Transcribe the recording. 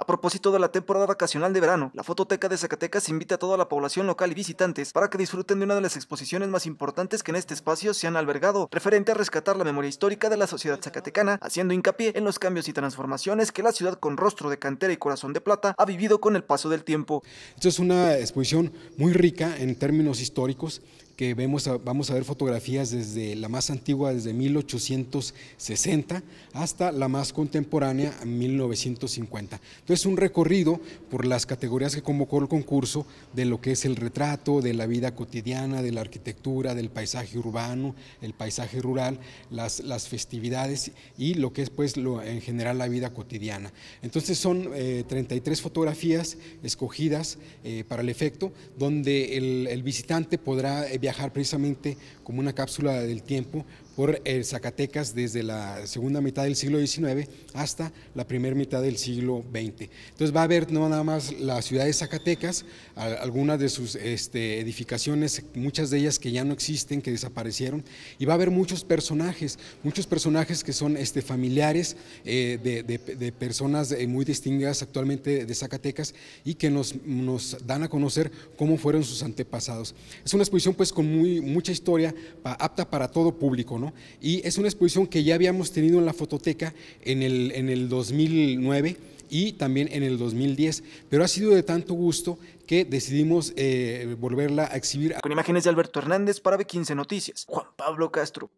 A propósito de la temporada vacacional de verano, la Fototeca de Zacatecas invita a toda la población local y visitantes para que disfruten de una de las exposiciones más importantes que en este espacio se han albergado, referente a rescatar la memoria histórica de la sociedad zacatecana, haciendo hincapié en los cambios y transformaciones que la ciudad con rostro de cantera y corazón de plata ha vivido con el paso del tiempo. Esto es una exposición muy rica en términos históricos, que vemos, vamos a ver fotografías desde la más antigua, desde 1860, hasta la más contemporánea, 1950. Entonces, un recorrido por las categorías que convocó el concurso de lo que es el retrato, de la vida cotidiana, de la arquitectura, del paisaje urbano, el paisaje rural, las, las festividades y lo que es pues en general la vida cotidiana. Entonces son 33 eh, fotografías escogidas eh, para el efecto, donde el, el visitante podrá viajar viajar precisamente como una cápsula del tiempo por eh, Zacatecas desde la segunda mitad del siglo XIX hasta la primera mitad del siglo XX. Entonces va a haber no nada más la ciudad de Zacatecas, algunas de sus este, edificaciones, muchas de ellas que ya no existen, que desaparecieron, y va a haber muchos personajes, muchos personajes que son este, familiares eh, de, personas eh, muy distinguidas actualmente de Zacatecas y que nos, dan a conocer cómo fueron sus antepasados. Es una exposición pues con mucha historia, apta para todo público, ¿no? Y es una exposición que ya habíamos tenido en la fototeca en el, 2009 y también en el 2010, pero ha sido de tanto gusto que decidimos eh, volverla a exhibir. Con imágenes de Alberto Hernández para B15 Noticias, Juan Pablo Castro.